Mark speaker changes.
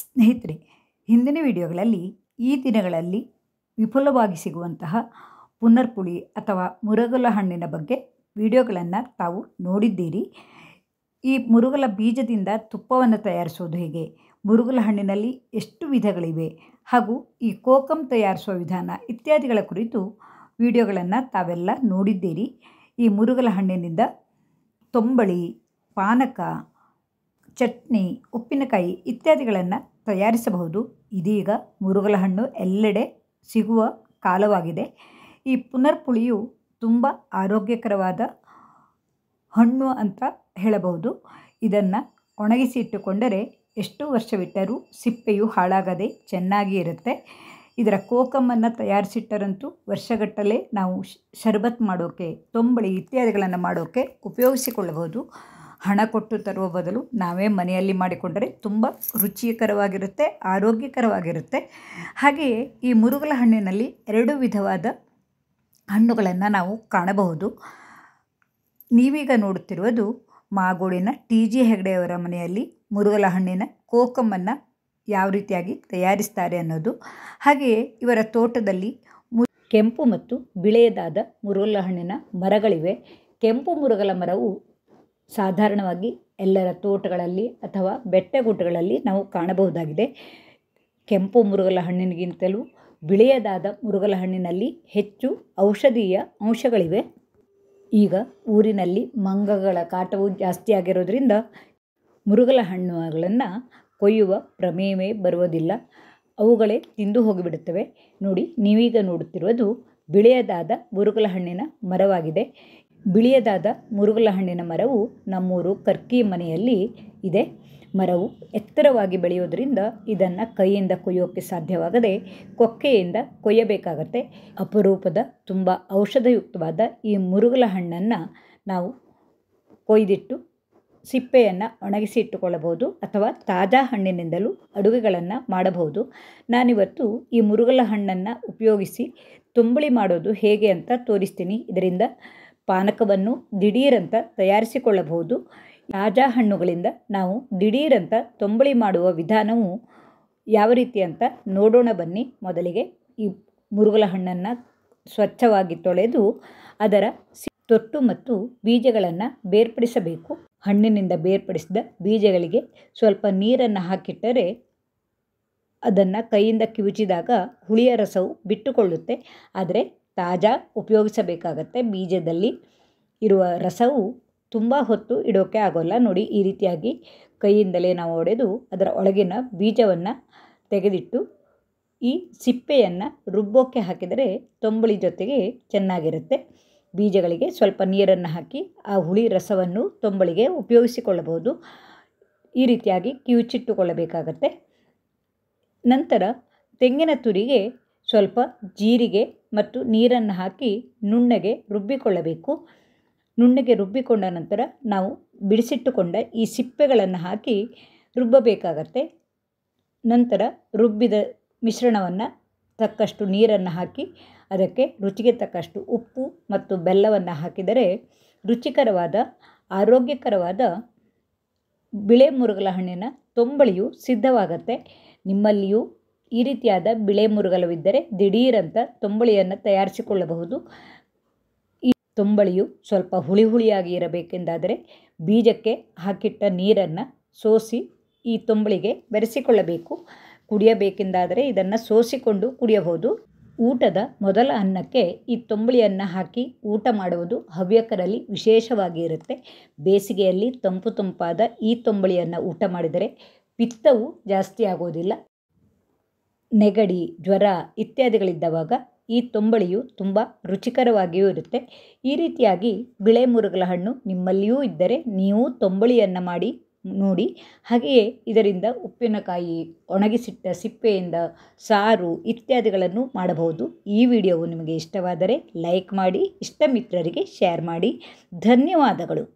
Speaker 1: ಸ್ನೇಹಿತರೆ ಹಿಂದಿನ ವಿಡಿಯೋಗಳಲ್ಲಿ ಈ ದಿನಗಳಲ್ಲಿ ವಿಫುಲವಾಗಿ ಸಿಗುವಂತಹ ಪುನರ್ಪುಳಿ ಅಥವಾ ಮುರುಗಲ ಹಣ್ಣಿನ ಬಗ್ಗೆ ವಿಡಿಯೋಗಳನ್ನು ತಾವು ನೋಡಿದ್ದೀರಿ ಈ ಮುರುಗಲ ಬೀಜದಿಂದ ತುಪ್ಪವನ್ನು ತಯಾರಿಸೋದು ಹೇಗೆ ಮುರುಗಲ ಹಣ್ಣಿನಲ್ಲಿ ಎಷ್ಟು ವಿಧಗಳಿವೆ ಹಾಗೂ ಈ ಕೋಕಂ ತಯಾರಿಸುವ ವಿಧಾನ ಇತ್ಯಾದಿಗಳ ಕುರಿತು ವಿಡಿಯೋಗಳನ್ನು ತಾವೆಲ್ಲ ನೋಡಿದ್ದೀರಿ ಈ ಮುರುಗಲ ಹಣ್ಣಿನಿಂದ ತೊಂಬಳಿ ಪಾನಕ ಚಟ್ನಿ ಉಪ್ಪಿನಕಾಯಿ ಇತ್ಯಾದಿಗಳನ್ನು ತಯಾರಿಸಬಹುದು ಇದೀಗ ಮುರುಗಲ ಹಣ್ಣು ಎಲ್ಲೆಡೆ ಸಿಗುವ ಕಾಲವಾಗಿದೆ ಈ ಪುನರ್ಪುಳಿಯು ತುಂಬ ಆರೋಗ್ಯಕರವಾದ ಹಣ್ಣು ಅಂತ ಹೇಳಬಹುದು ಇದನ್ನು ಒಣಗಿಸಿ ಇಟ್ಟುಕೊಂಡರೆ ಎಷ್ಟು ವರ್ಷವಿಟ್ಟರೂ ಸಿಪ್ಪೆಯು ಹಾಳಾಗದೆ ಚೆನ್ನಾಗಿ ಇರುತ್ತೆ ಇದರ ಕೋಕಮ್ಮನ್ನು ತಯಾರಿಸಿಟ್ಟರಂತೂ ವರ್ಷಗಟ್ಟಲೆ ನಾವು ಶರ್ಬತ್ ಮಾಡೋಕೆ ತೊಂಬಳಿ ಇತ್ಯಾದಿಗಳನ್ನು ಮಾಡೋಕ್ಕೆ ಉಪಯೋಗಿಸಿಕೊಳ್ಳಬಹುದು ಹಣ ಕೊಟ್ಟು ತರುವ ಬದಲು ನಾವೇ ಮನೆಯಲ್ಲಿ ಮಾಡಿಕೊಂಡರೆ ತುಂಬ ರುಚಿಕರವಾಗಿರುತ್ತೆ ಆರೋಗ್ಯಕರವಾಗಿರುತ್ತೆ ಹಾಗೆಯೇ ಈ ಮುರುಗಲ ಹಣ್ಣಿನಲ್ಲಿ ಎರಡು ವಿಧವಾದ ಹಣ್ಣುಗಳನ್ನು ನಾವು ಕಾಣಬಹುದು ನೀವೀಗ ನೋಡುತ್ತಿರುವುದು ಮಾಗೋಡಿನ ಟಿ ಜಿ ಹೆಗಡೆಯವರ ಮನೆಯಲ್ಲಿ ಮುರುಗಲ ಹಣ್ಣಿನ ಕೋಕಮ್ಮನ್ನು ಯಾವ ರೀತಿಯಾಗಿ ತಯಾರಿಸ್ತಾರೆ ಅನ್ನೋದು ಹಾಗೆಯೇ ಇವರ ತೋಟದಲ್ಲಿ ಮು ಕೆಂಪು ಮತ್ತು ಬಿಳೆಯದಾದ ಮುರುಗಲ ಹಣ್ಣಿನ ಮರಗಳಿವೆ ಕೆಂಪು ಮುರುಗಲ ಮರವು ಸಾಧಾರಣವಾಗಿ ಎಲ್ಲರ ತೋಟಗಳಲ್ಲಿ ಅಥವಾ ಗುಡ್ಡಗಳಲ್ಲಿ ನಾವು ಕಾಣಬಹುದಾಗಿದೆ ಕೆಂಪು ಮುರುಗಲ ಹಣ್ಣಿನಗಿಂತಲೂ ಬಿಳಿಯದಾದ ಮುರುಗಲ ಹಣ್ಣಿನಲ್ಲಿ ಹೆಚ್ಚು ಔಷಧೀಯ ಅಂಶಗಳಿವೆ ಈಗ ಊರಿನಲ್ಲಿ ಮಂಗಗಳ ಕಾಟವು ಜಾಸ್ತಿ ಆಗಿರೋದ್ರಿಂದ ಮುರುಗಲ ಹಣ್ಣುಗಳನ್ನು ಕೊಯ್ಯುವ ಪ್ರಮೇಯವೇ ಬರುವುದಿಲ್ಲ ಅವುಗಳೇ ತಿಂದು ಹೋಗಿಬಿಡುತ್ತವೆ ನೋಡಿ ನೀವೀಗ ನೋಡುತ್ತಿರುವುದು ಬಿಳಿಯದಾದ ಮುರುಗಲ ಹಣ್ಣಿನ ಮರವಾಗಿದೆ ಬಿಳಿಯದಾದ ಮುರುಗಲ ಹಣ್ಣಿನ ಮರವು ನಮ್ಮೂರು ಕರ್ಕಿ ಮನೆಯಲ್ಲಿ ಇದೆ ಮರವು ಎತ್ತರವಾಗಿ ಬೆಳೆಯೋದರಿಂದ ಇದನ್ನು ಕೈಯಿಂದ ಕೊಯ್ಯೋಕ್ಕೆ ಸಾಧ್ಯವಾಗದೆ ಕೊಕ್ಕೆಯಿಂದ ಕೊಯ್ಯಬೇಕಾಗತ್ತೆ ಅಪರೂಪದ ತುಂಬ ಔಷಧಯುಕ್ತವಾದ ಈ ಮುರುಗಲ ಹಣ್ಣನ್ನು ನಾವು ಕೊಯ್ದಿಟ್ಟು ಸಿಪ್ಪೆಯನ್ನು ಒಣಗಿಸಿ ಇಟ್ಟುಕೊಳ್ಳಬಹುದು ಅಥವಾ ತಾಜಾ ಹಣ್ಣಿನಿಂದಲೂ ಅಡುಗೆಗಳನ್ನು ಮಾಡಬಹುದು ನಾನಿವತ್ತು ಈ ಮುರುಗಲ ಹಣ್ಣನ್ನು ಉಪಯೋಗಿಸಿ ತುಂಬಳಿ ಮಾಡೋದು ಹೇಗೆ ಅಂತ ತೋರಿಸ್ತೀನಿ ಇದರಿಂದ ಪಾನಕವನ್ನು ದಿಢೀರಂತ ತಯಾರಿಸಿಕೊಳ್ಳಬಹುದು ತಾಜಾ ಹಣ್ಣುಗಳಿಂದ ನಾವು ದಿಢೀರಂತ ತೊಂಬಳಿ ಮಾಡುವ ವಿಧಾನವು ಯಾವ ರೀತಿ ಅಂತ ನೋಡೋಣ ಬನ್ನಿ ಮೊದಲಿಗೆ ಈ ಮುರುಗಲ ಹಣ್ಣನ್ನು ಸ್ವಚ್ಛವಾಗಿ ತೊಳೆದು ಅದರ ತೊಟ್ಟು ಮತ್ತು ಬೀಜಗಳನ್ನು ಬೇರ್ಪಡಿಸಬೇಕು ಹಣ್ಣಿನಿಂದ ಬೇರ್ಪಡಿಸಿದ ಬೀಜಗಳಿಗೆ ಸ್ವಲ್ಪ ನೀರನ್ನು ಹಾಕಿಟ್ಟರೆ ಅದನ್ನು ಕೈಯಿಂದ ಕಿವುಚಿದಾಗ ಹುಳಿಯ ರಸವು ಬಿಟ್ಟುಕೊಳ್ಳುತ್ತೆ ಆದರೆ ತಾಜಾ ಉಪಯೋಗಿಸಬೇಕಾಗತ್ತೆ ಬೀಜದಲ್ಲಿ ಇರುವ ರಸವು ತುಂಬ ಹೊತ್ತು ಇಡೋಕ್ಕೆ ಆಗೋಲ್ಲ ನೋಡಿ ಈ ರೀತಿಯಾಗಿ ಕೈಯಿಂದಲೇ ನಾವು ಒಡೆದು ಅದರ ಒಳಗಿನ ಬೀಜವನ್ನು ತೆಗೆದಿಟ್ಟು ಈ ಸಿಪ್ಪೆಯನ್ನು ರುಬ್ಬೋಕ್ಕೆ ಹಾಕಿದರೆ ತೊಂಬಳಿ ಜೊತೆಗೆ ಚೆನ್ನಾಗಿರುತ್ತೆ ಬೀಜಗಳಿಗೆ ಸ್ವಲ್ಪ ನೀರನ್ನು ಹಾಕಿ ಆ ಹುಳಿ ರಸವನ್ನು ತೊಂಬಳಿಗೆ ಉಪಯೋಗಿಸಿಕೊಳ್ಳಬಹುದು ಈ ರೀತಿಯಾಗಿ ಕಿವುಚಿಟ್ಟುಕೊಳ್ಳಬೇಕಾಗತ್ತೆ ನಂತರ ತೆಂಗಿನ ತುರಿಗೆ ಸ್ವಲ್ಪ ಜೀರಿಗೆ ಮತ್ತು ನೀರನ್ನು ಹಾಕಿ ನುಣ್ಣಗೆ ರುಬ್ಬಿಕೊಳ್ಳಬೇಕು ನುಣ್ಣಗೆ ರುಬ್ಬಿಕೊಂಡ ನಂತರ ನಾವು ಬಿಡಿಸಿಟ್ಟುಕೊಂಡ ಈ ಸಿಪ್ಪೆಗಳನ್ನು ಹಾಕಿ ರುಬ್ಬಬೇಕಾಗತ್ತೆ ನಂತರ ರುಬ್ಬಿದ ಮಿಶ್ರಣವನ್ನು ತಕ್ಕಷ್ಟು ನೀರನ್ನು ಹಾಕಿ ಅದಕ್ಕೆ ರುಚಿಗೆ ತಕ್ಕಷ್ಟು ಉಪ್ಪು ಮತ್ತು ಬೆಲ್ಲವನ್ನು ಹಾಕಿದರೆ ರುಚಿಕರವಾದ ಆರೋಗ್ಯಕರವಾದ ಬಿಳೆ ಮುರುಗಲ ಹಣ್ಣಿನ ತೊಂಬಳಿಯು ಸಿದ್ಧವಾಗತ್ತೆ ನಿಮ್ಮಲ್ಲಿಯೂ ಈ ರೀತಿಯಾದ ಬಿಳೆ ಮುರುಗಲವಿದ್ದರೆ ದಿಢೀರಂತ ತೊಂಬಳಿಯನ್ನು ತಯಾರಿಸಿಕೊಳ್ಳಬಹುದು ಈ ತೊಂಬಳಿಯು ಸ್ವಲ್ಪ ಹುಳಿ ಹುಳಿಯಾಗಿ ಇರಬೇಕೆಂದಾದರೆ ಬೀಜಕ್ಕೆ ಹಾಕಿಟ್ಟ ನೀರನ್ನು ಸೋಸಿ ಈ ತೊಂಬಳಿಗೆ ಬೆರೆಸಿಕೊಳ್ಳಬೇಕು ಕುಡಿಯಬೇಕೆಂದಾದರೆ ಇದನ್ನು ಸೋಸಿಕೊಂಡು ಕುಡಿಯಬಹುದು ಊಟದ ಮೊದಲ ಅನ್ನಕ್ಕೆ ಈ ತೊಂಬಳಿಯನ್ನು ಹಾಕಿ ಊಟ ಮಾಡುವುದು ಹವ್ಯಕರಲ್ಲಿ ವಿಶೇಷವಾಗಿ ಇರುತ್ತೆ ಬೇಸಿಗೆಯಲ್ಲಿ ತಂಪು ತಂಪಾದ ಈ ತೊಂಬಳಿಯನ್ನು ಊಟ ಮಾಡಿದರೆ ಪಿತ್ತವು ಜಾಸ್ತಿ ಆಗೋದಿಲ್ಲ ನೆಗಡಿ ಜ್ವರ ಇತ್ಯಾದಿಗಳಿದ್ದಾಗ ಈ ತುಂಬಳಿಯು ತುಂಬ ರುಚಿಕರವಾಗಿಯೂ ಇರುತ್ತೆ ಈ ರೀತಿಯಾಗಿ ಬಿಳೆ ಮುರುಗಲ ಹಣ್ಣು ನಿಮ್ಮಲ್ಲಿಯೂ ಇದ್ದರೆ ನೀವು ತುಂಬಳಿಯನ್ನು ಮಾಡಿ ನೋಡಿ ಹಾಗೆಯೇ ಇದರಿಂದ ಉಪ್ಪಿನಕಾಯಿ ಒಣಗಿಸಿಟ್ಟ ಸಿಪ್ಪೆಯಿಂದ ಸಾರು ಇತ್ಯಾದಿಗಳನ್ನು ಮಾಡಬಹುದು ಈ ವಿಡಿಯೋವು ನಿಮಗೆ ಇಷ್ಟವಾದರೆ ಲೈಕ್ ಮಾಡಿ ಇಷ್ಟ ಮಿತ್ರರಿಗೆ ಶೇರ್ ಮಾಡಿ ಧನ್ಯವಾದಗಳು